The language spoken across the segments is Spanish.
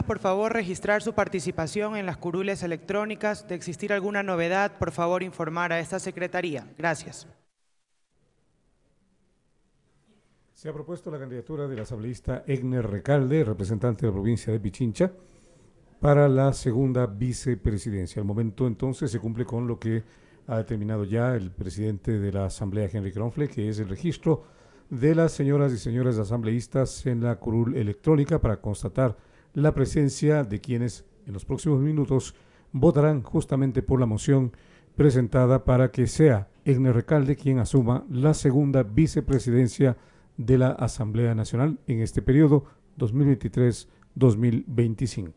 por favor, registrar su participación en las curules electrónicas. De existir alguna novedad, por favor, informar a esta Secretaría. Gracias. Se ha propuesto la candidatura del asambleísta Egner Recalde, representante de la provincia de Pichincha, para la segunda vicepresidencia. Al momento, entonces, se cumple con lo que ha determinado ya el presidente de la Asamblea, Henry Cronfle, que es el registro de las señoras y señores asambleístas en la curul electrónica para constatar la presencia de quienes en los próximos minutos votarán justamente por la moción presentada para que sea el Recalde quien asuma la segunda vicepresidencia de la Asamblea Nacional en este periodo 2023-2025.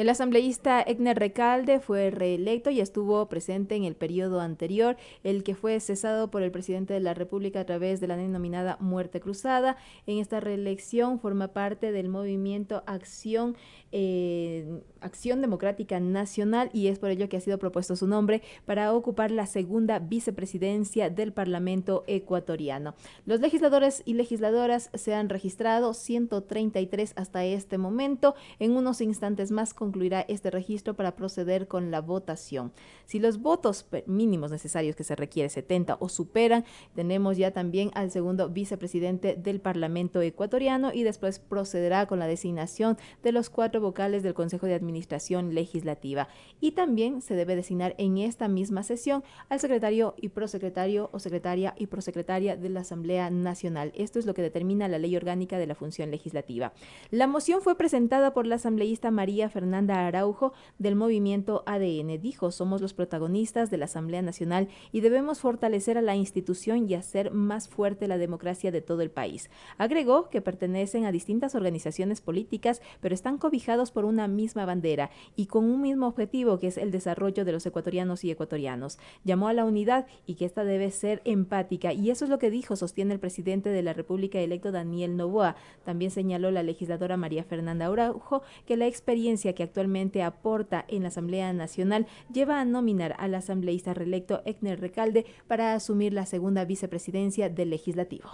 El asambleísta Egner Recalde fue reelecto y estuvo presente en el periodo anterior, el que fue cesado por el presidente de la República a través de la denominada muerte cruzada. En esta reelección forma parte del movimiento Acción, eh, Acción Democrática Nacional y es por ello que ha sido propuesto su nombre para ocupar la segunda vicepresidencia del Parlamento ecuatoriano. Los legisladores y legisladoras se han registrado 133 hasta este momento. En unos instantes más con concluirá este registro para proceder con la votación. Si los votos mínimos necesarios que se requiere, 70 o superan, tenemos ya también al segundo vicepresidente del Parlamento ecuatoriano y después procederá con la designación de los cuatro vocales del Consejo de Administración Legislativa. Y también se debe designar en esta misma sesión al secretario y prosecretario o secretaria y prosecretaria de la Asamblea Nacional. Esto es lo que determina la ley orgánica de la función legislativa. La moción fue presentada por la asambleísta María Fernández Fernanda Araujo del movimiento ADN. Dijo, somos los protagonistas de la Asamblea Nacional y debemos fortalecer a la institución y hacer más fuerte la democracia de todo el país. Agregó que pertenecen a distintas organizaciones políticas, pero están cobijados por una misma bandera y con un mismo objetivo que es el desarrollo de los ecuatorianos y ecuatorianos. Llamó a la unidad y que esta debe ser empática y eso es lo que dijo, sostiene el presidente de la República electo Daniel Novoa. También señaló la legisladora María Fernanda Araujo que la experiencia que que actualmente aporta en la Asamblea Nacional lleva a nominar al asambleísta reelecto Egner Recalde para asumir la segunda vicepresidencia del Legislativo.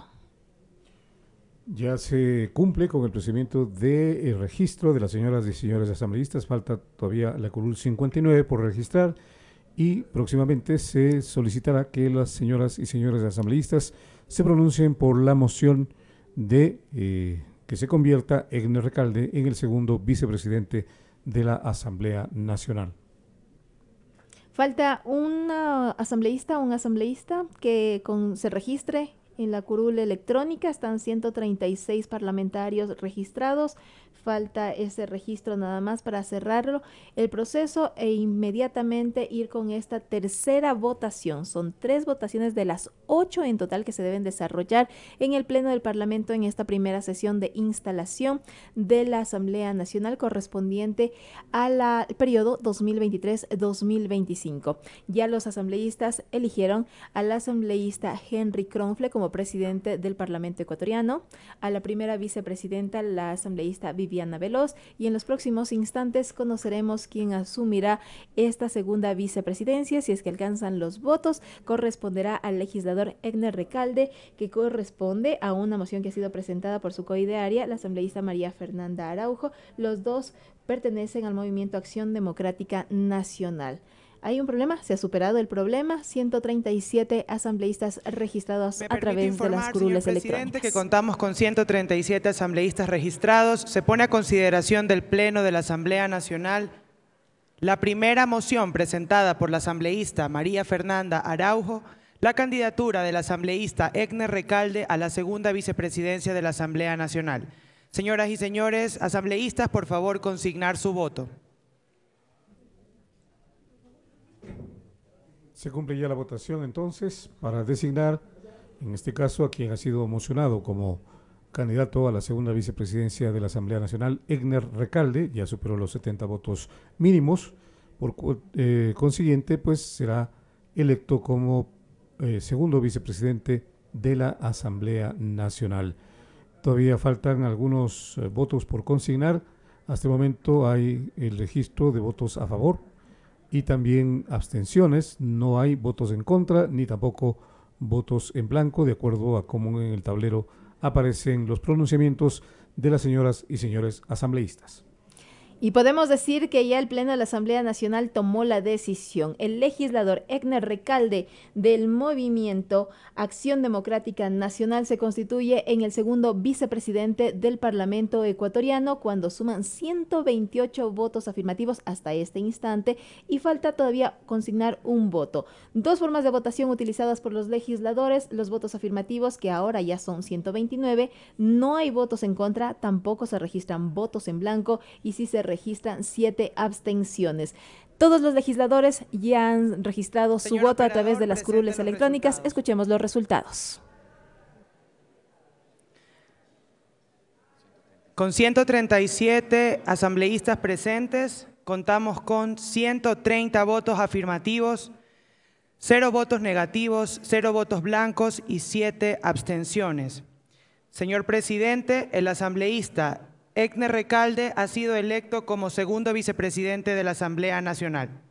Ya se cumple con el procedimiento de eh, registro de las señoras y señores asambleístas. Falta todavía la curul 59 por registrar y próximamente se solicitará que las señoras y señores asambleístas se pronuncien por la moción de eh, que se convierta Egner Recalde en el segundo vicepresidente de la Asamblea Nacional. Falta un asambleísta, un asambleísta que con, se registre en la curul electrónica están 136 parlamentarios registrados. Falta ese registro nada más para cerrarlo el proceso e inmediatamente ir con esta tercera votación. Son tres votaciones de las ocho en total que se deben desarrollar en el Pleno del Parlamento en esta primera sesión de instalación de la Asamblea Nacional correspondiente al periodo 2023-2025. Ya los asambleístas eligieron al asambleísta Henry Cronfle como presidente del Parlamento ecuatoriano, a la primera vicepresidenta, la asambleísta Viviana Veloz, y en los próximos instantes conoceremos quién asumirá esta segunda vicepresidencia. Si es que alcanzan los votos, corresponderá al legislador Egner Recalde, que corresponde a una moción que ha sido presentada por su coidearia, la asambleísta María Fernanda Araujo. Los dos pertenecen al movimiento Acción Democrática Nacional. Hay un problema, se ha superado el problema. 137 asambleístas registrados a través de las curules señor presidente, que contamos con 137 asambleístas registrados. Se pone a consideración del Pleno de la Asamblea Nacional la primera moción presentada por la asambleísta María Fernanda Araujo, la candidatura del asambleísta Egner Recalde a la segunda vicepresidencia de la Asamblea Nacional. Señoras y señores, asambleístas, por favor, consignar su voto. Se cumple ya la votación entonces para designar, en este caso, a quien ha sido mocionado como candidato a la segunda vicepresidencia de la Asamblea Nacional, Egner Recalde, ya superó los 70 votos mínimos, por eh, consiguiente, pues será electo como eh, segundo vicepresidente de la Asamblea Nacional. Todavía faltan algunos eh, votos por consignar. Hasta el momento hay el registro de votos a favor, y también abstenciones. No hay votos en contra ni tampoco votos en blanco, de acuerdo a cómo en el tablero aparecen los pronunciamientos de las señoras y señores asambleístas. Y podemos decir que ya el Pleno de la Asamblea Nacional tomó la decisión. El legislador Egner Recalde del movimiento Acción Democrática Nacional se constituye en el segundo vicepresidente del Parlamento ecuatoriano cuando suman 128 votos afirmativos hasta este instante y falta todavía consignar un voto. Dos formas de votación utilizadas por los legisladores, los votos afirmativos que ahora ya son 129, no hay votos en contra, tampoco se registran votos en blanco y si se registran siete abstenciones. Todos los legisladores ya han registrado su voto a través de las curules electrónicas. Escuchemos los resultados. Con 137 asambleístas presentes, contamos con 130 votos afirmativos, 0 votos negativos, cero votos blancos y siete abstenciones. Señor presidente, el asambleísta Ekner Recalde ha sido electo como segundo vicepresidente de la Asamblea Nacional.